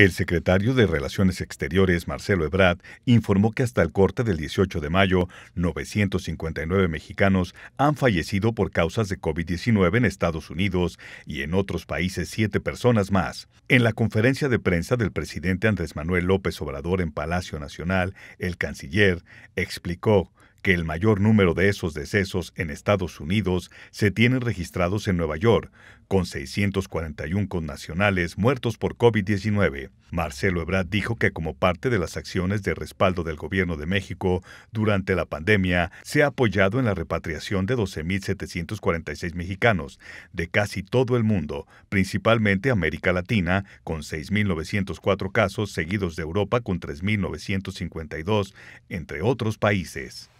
El secretario de Relaciones Exteriores, Marcelo Ebrard, informó que hasta el corte del 18 de mayo, 959 mexicanos han fallecido por causas de COVID-19 en Estados Unidos y en otros países siete personas más. En la conferencia de prensa del presidente Andrés Manuel López Obrador en Palacio Nacional, el canciller explicó que el mayor número de esos decesos en Estados Unidos se tienen registrados en Nueva York, con 641 connacionales muertos por COVID-19. Marcelo Ebrard dijo que como parte de las acciones de respaldo del gobierno de México durante la pandemia, se ha apoyado en la repatriación de 12.746 mexicanos de casi todo el mundo, principalmente América Latina, con 6.904 casos seguidos de Europa con 3.952, entre otros países.